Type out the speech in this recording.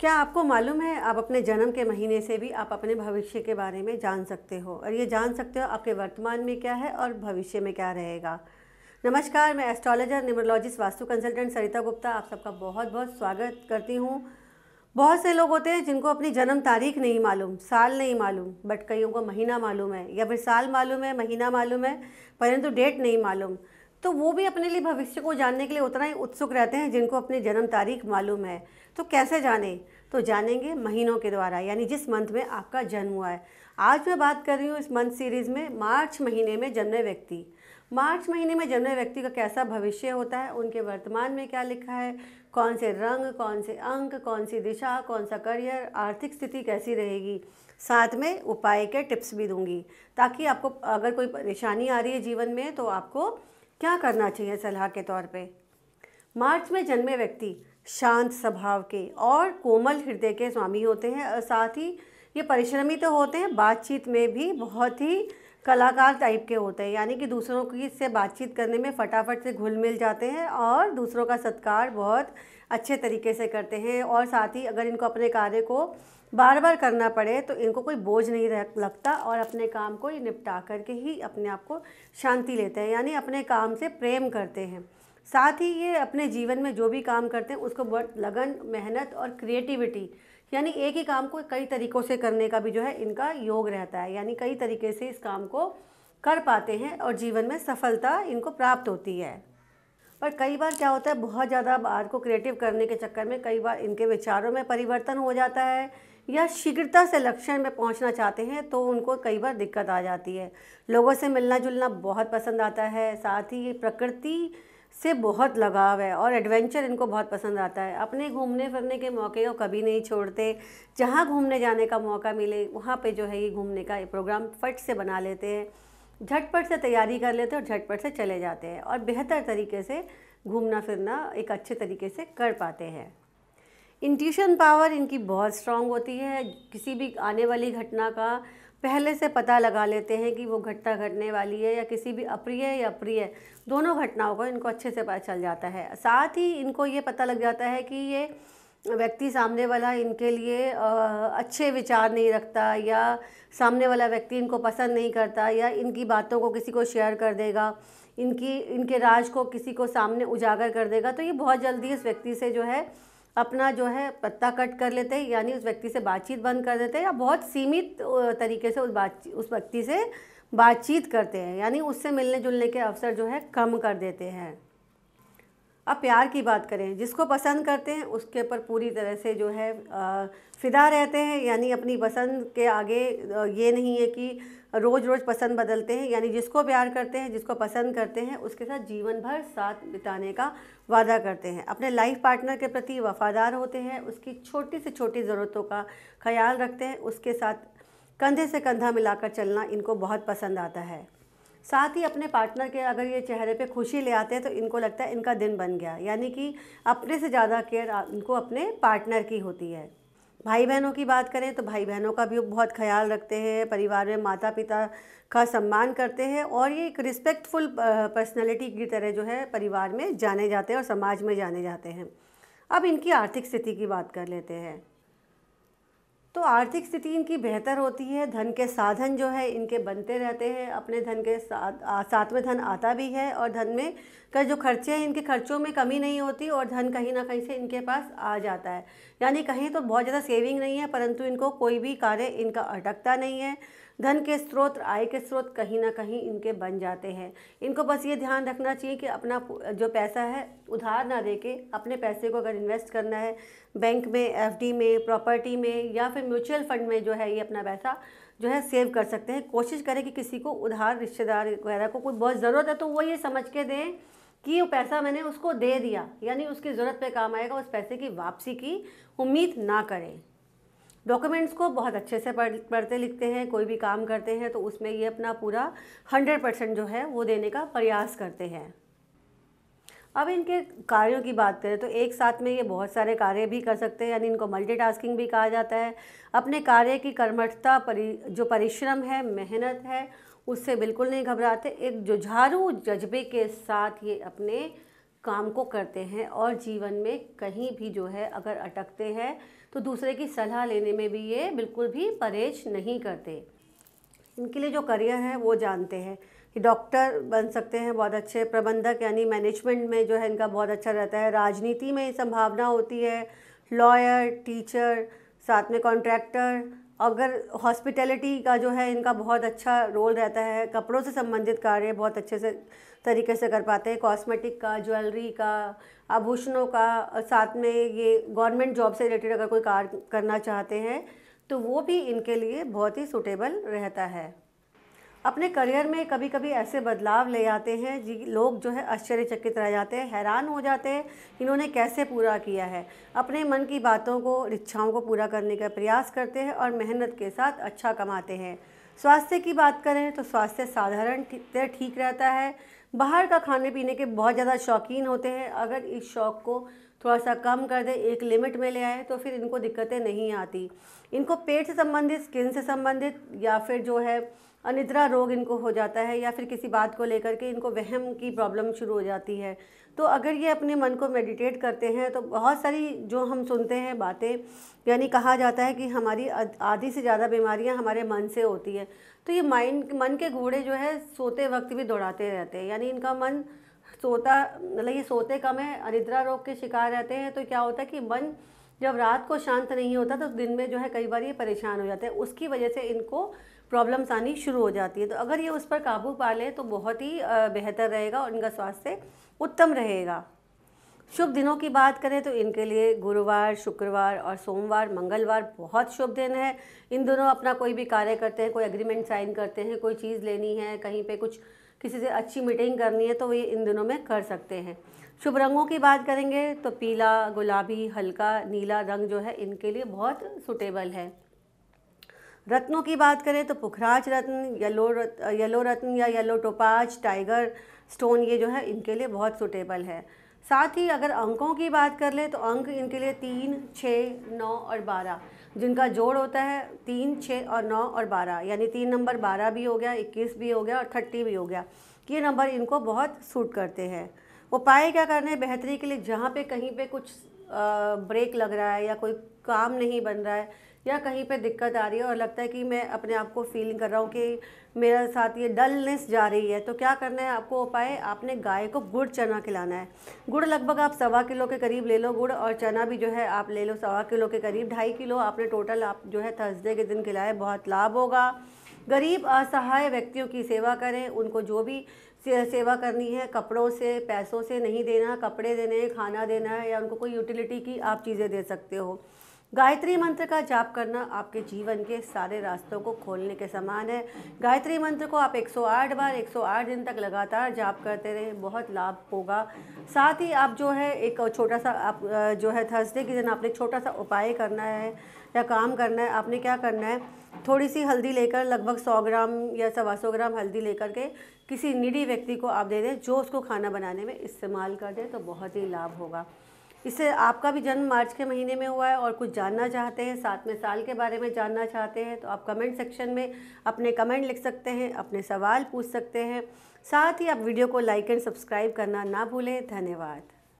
क्या आपको मालूम है आप अपने जन्म के महीने से भी आप अपने भविष्य के बारे में जान सकते हो और ये जान सकते हो आपके वर्तमान में क्या है और भविष्य में क्या रहेगा नमस्कार मैं astrologer numerologist vastu consultant Sarita Gupta आप सबका बहुत बहुत स्वागत करती हूँ बहुत से लोग होते हैं जिनको अपनी जन्म तारीख नहीं मालूम साल नहीं मालूम बट कईयों को महीना मालूम है या फिर साल मालूम है महीना मालूम है परंतु डेट नहीं मालूम तो वो भी अपने लिए भविष्य को जानने के लिए उतना ही उत्सुक रहते हैं जिनको अपनी जन्म तारीख मालूम है तो कैसे जाने तो जानेंगे महीनों के द्वारा यानी जिस मंथ में आपका जन्म हुआ है आज मैं बात कर रही हूँ इस मंथ सीरीज़ में मार्च महीने में जन्मे व्यक्ति मार्च महीने में जन्मे व्यक्ति का कैसा भविष्य होता है उनके वर्तमान में क्या लिखा है कौन से रंग कौन से अंक कौन सी दिशा कौन सा करियर आर्थिक स्थिति कैसी रहेगी साथ में उपाय के टिप्स भी दूंगी ताकि आपको अगर कोई परेशानी आ रही है जीवन में तो आपको क्या करना चाहिए सलाह के तौर पे मार्च में जन्मे व्यक्ति शांत स्वभाव के और कोमल हृदय के स्वामी होते हैं और साथ ही ये परिश्रमी तो होते हैं बातचीत में भी बहुत ही कलाकार टाइप के होते हैं यानी कि दूसरों की से बातचीत करने में फटाफट से घुल मिल जाते हैं और दूसरों का सत्कार बहुत अच्छे तरीके से करते हैं और साथ ही अगर इनको अपने कार्य को बार बार करना पड़े तो इनको कोई बोझ नहीं रह लगता और अपने काम को निपटा करके ही अपने आप को शांति लेते हैं यानी अपने काम से प्रेम करते हैं साथ ही ये अपने जीवन में जो भी काम करते हैं उसको बहुत लगन मेहनत और क्रिएटिविटी यानी एक ही काम को कई तरीक़ों से करने का भी जो है इनका योग रहता है यानी कई तरीके से इस काम को कर पाते हैं और जीवन में सफलता इनको प्राप्त होती है पर कई बार क्या होता है बहुत ज़्यादा बार को क्रिएटिव करने के चक्कर में कई बार इनके विचारों में परिवर्तन हो जाता है या शीघ्रता से लक्षण में पहुंचना चाहते हैं तो उनको कई बार दिक्कत आ जाती है लोगों से मिलना जुलना बहुत पसंद आता है साथ ही ये प्रकृति से बहुत लगाव है और एडवेंचर इनको बहुत पसंद आता है अपने घूमने फिरने के मौके को कभी नहीं छोड़ते जहाँ घूमने जाने का मौका मिले वहाँ पे जो है ये घूमने का ये प्रोग्राम फट से बना लेते हैं झटपट से तैयारी कर लेते हैं और झटपट से चले जाते हैं और बेहतर तरीके से घूमना फिरना एक अच्छे तरीके से कर पाते हैं इंट्यूशन पावर इनकी बहुत स्ट्रांग होती है किसी भी आने वाली घटना का पहले से पता लगा लेते हैं कि वो घटना घटने वाली है या किसी भी अप्रिय या अप्रिय दोनों घटनाओं को इनको अच्छे से पता चल जाता है साथ ही इनको ये पता लग जाता है कि ये व्यक्ति सामने वाला इनके लिए अच्छे विचार नहीं रखता या सामने वाला व्यक्ति इनको पसंद नहीं करता या इनकी बातों को किसी को शेयर कर देगा इनकी इनके राज को किसी को सामने उजागर कर देगा तो ये बहुत जल्दी इस व्यक्ति से जो है अपना जो है पत्ता कट कर लेते हैं यानी उस व्यक्ति से बातचीत बंद कर देते हैं या बहुत सीमित तरीके से उस बात उस व्यक्ति से बातचीत करते हैं यानी उससे मिलने जुलने के अवसर जो है कम कर देते हैं अब प्यार की बात करें जिसको पसंद करते हैं उसके ऊपर पूरी तरह से जो है फ़िदा रहते हैं यानी अपनी पसंद के आगे ये नहीं है कि रोज़ रोज़ पसंद बदलते हैं यानी जिसको प्यार करते हैं जिसको पसंद करते हैं उसके साथ जीवन भर साथ बिताने का वादा करते हैं अपने लाइफ पार्टनर के प्रति वफ़ादार होते हैं उसकी छोटी से छोटी ज़रूरतों का ख्याल रखते हैं उसके साथ कंधे से कंधा मिलाकर चलना इनको बहुत पसंद आता है साथ ही अपने पार्टनर के अगर ये चेहरे पे खुशी ले आते हैं तो इनको लगता है इनका दिन बन गया यानी कि अपने से ज़्यादा केयर इनको अपने पार्टनर की होती है भाई बहनों की बात करें तो भाई बहनों का भी बहुत ख्याल रखते हैं परिवार में माता पिता का सम्मान करते हैं और ये एक रिस्पेक्टफुल पर्सनैलिटी की तरह जो है परिवार में जाने जाते हैं और समाज में जाने जाते हैं अब इनकी आर्थिक स्थिति की बात कर लेते हैं तो आर्थिक स्थिति इनकी बेहतर होती है धन के साधन जो है इनके बनते रहते हैं अपने धन के साथ साथ में धन आता भी है और धन में का जो खर्चे हैं इनके खर्चों में कमी नहीं होती और धन कहीं ना कहीं से इनके पास आ जाता है यानी कहीं तो बहुत ज़्यादा सेविंग नहीं है परंतु इनको कोई भी कार्य इनका अटकता नहीं है धन के स्रोत आय के स्रोत कहीं ना कहीं इनके बन जाते हैं इनको बस ये ध्यान रखना चाहिए कि अपना जो पैसा है उधार ना दे के अपने पैसे को अगर इन्वेस्ट करना है बैंक में एफडी में प्रॉपर्टी में या फिर म्यूचुअल फंड में जो है ये अपना पैसा जो है सेव कर सकते हैं कोशिश करें कि किसी को उधार रिश्तेदार वगैरह को कोई बहुत ज़रूरत है तो वो ये समझ के दें कि वो पैसा मैंने उसको दे दिया यानी उसकी ज़रूरत पे काम आएगा उस पैसे की वापसी की उम्मीद ना करें डॉक्यूमेंट्स को बहुत अच्छे से पढ़ पढ़ते लिखते हैं कोई भी काम करते हैं तो उसमें ये अपना पूरा हंड्रेड परसेंट जो है वो देने का प्रयास करते हैं अब इनके कार्यों की बात करें तो एक साथ में ये बहुत सारे कार्य भी कर सकते हैं यानी इनको मल्टीटास्किंग भी कहा जाता है अपने कार्य की कर्मठता परि जो परिश्रम है मेहनत है उससे बिल्कुल नहीं घबराते एक जुझारू जज्बे के साथ ये अपने काम को करते हैं और जीवन में कहीं भी जो है अगर अटकते हैं तो दूसरे की सलाह लेने में भी ये बिल्कुल भी परहेज नहीं करते इनके लिए जो करियर है वो जानते हैं कि डॉक्टर बन सकते हैं बहुत अच्छे प्रबंधक यानी मैनेजमेंट में जो है इनका बहुत अच्छा रहता है राजनीति में संभावना होती है लॉयर टीचर साथ में कॉन्ट्रैक्टर अगर हॉस्पिटैलिटी का जो है इनका बहुत अच्छा रोल रहता है कपड़ों से संबंधित कार्य बहुत अच्छे से तरीके से कर पाते हैं कॉस्मेटिक का ज्वेलरी का आभूषणों का और साथ में ये गवर्नमेंट जॉब से रिलेटेड अगर कोई कार्य करना चाहते हैं तो वो भी इनके लिए बहुत ही सुटेबल रहता है अपने करियर में कभी कभी ऐसे बदलाव ले आते हैं जी लोग जो है आश्चर्यचकित रह जाते हैं हैरान हो जाते हैं इन्होंने कैसे पूरा किया है अपने मन की बातों को इच्छाओं को पूरा करने का प्रयास करते हैं और मेहनत के साथ अच्छा कमाते हैं स्वास्थ्य की बात करें तो स्वास्थ्य साधारण ठीक रहता है बाहर का खाने पीने के बहुत ज़्यादा शौकीन होते हैं अगर इस शौक़ को थोड़ा सा कम कर दें एक लिमिट में ले आए तो फिर इनको दिक्कतें नहीं आती इनको पेट से संबंधित स्किन से संबंधित या फिर जो है अनिद्रा रोग इनको हो जाता है या फिर किसी बात को लेकर के इनको वहम की प्रॉब्लम शुरू हो जाती है तो अगर ये अपने मन को मेडिटेट करते हैं तो बहुत सारी जो हम सुनते हैं बातें यानी कहा जाता है कि हमारी आधी से ज़्यादा बीमारियां हमारे मन से होती है तो ये माइंड मन के घोड़े जो है सोते वक्त भी दौड़ाते रहते हैं यानी इनका मन सोता मतलब ये सोते कम है अनिद्रा रोग के शिकार रहते हैं तो क्या होता है कि मन जब रात को शांत नहीं होता तो दिन में जो है कई बार ये परेशान हो जाते हैं उसकी वजह से इनको प्रॉब्लम्स आनी शुरू हो जाती है तो अगर ये उस पर काबू पा लें तो बहुत ही बेहतर रहेगा और इनका स्वास्थ्य उत्तम रहेगा शुभ दिनों की बात करें तो इनके लिए गुरुवार शुक्रवार और सोमवार मंगलवार बहुत शुभ दिन है इन दोनों अपना कोई भी कार्य करते हैं कोई एग्रीमेंट साइन करते हैं कोई चीज़ लेनी है कहीं पे कुछ किसी से अच्छी मीटिंग करनी है तो ये इन दिनों में कर सकते हैं शुभ रंगों की बात करेंगे तो पीला गुलाबी हल्का नीला रंग जो है इनके लिए बहुत सुटेबल है रत्नों की बात करें तो पुखराज रत्न येलो रत्न येलो रत्न या येलो टोपाज टाइगर स्टोन ये जो है इनके लिए बहुत सुटेबल है साथ ही अगर अंकों की बात कर ले तो अंक इनके लिए तीन छः नौ और बारह जिनका जोड़ होता है तीन छः और नौ और बारह यानी तीन नंबर बारह भी हो गया इक्कीस भी हो गया और थर्टी भी हो गया ये नंबर इनको बहुत सूट करते हैं उपाय क्या करने हैं बेहतरी के लिए जहाँ पे कहीं पे कुछ ब्रेक लग रहा है या कोई काम नहीं बन रहा है या कहीं पे दिक्कत आ रही है और लगता है कि मैं अपने आप को फीलिंग कर रहा हूँ कि मेरे साथ ये डलनेस जा रही है तो क्या करना है आपको उपाय आपने गाय को गुड़ चना खिलाना है गुड़ लगभग आप सवा किलो के करीब ले लो गुड़ और चना भी जो है आप ले लो सवा किलो के करीब ढाई किलो आपने टोटल आप जो है थर्सडे के दिन खिलाए बहुत लाभ होगा गरीब असहाय व्यक्तियों की सेवा करें उनको जो भी सेवा करनी है कपड़ों से पैसों से नहीं देना कपड़े देने खाना देना है या उनको कोई यूटिलिटी की आप चीज़ें दे सकते हो गायत्री मंत्र का जाप करना आपके जीवन के सारे रास्तों को खोलने के समान है गायत्री मंत्र को आप 108 बार 108 दिन तक लगातार जाप करते रहें बहुत लाभ होगा साथ ही आप जो है एक छोटा सा आप जो है थर्सडे के दिन आपने छोटा सा उपाय करना है या काम करना है आपने क्या करना है थोड़ी सी हल्दी लेकर लगभग सौ ग्राम या सवा सौ ग्राम हल्दी लेकर के किसी निडी व्यक्ति को आप दे दें जो उसको खाना बनाने में इस्तेमाल कर दें तो बहुत ही लाभ होगा इससे आपका भी जन्म मार्च के महीने में हुआ है और कुछ जानना चाहते हैं साथ में साल के बारे में जानना चाहते हैं तो आप कमेंट सेक्शन में अपने कमेंट लिख सकते हैं अपने सवाल पूछ सकते हैं साथ ही आप वीडियो को लाइक एंड सब्सक्राइब करना ना भूलें धन्यवाद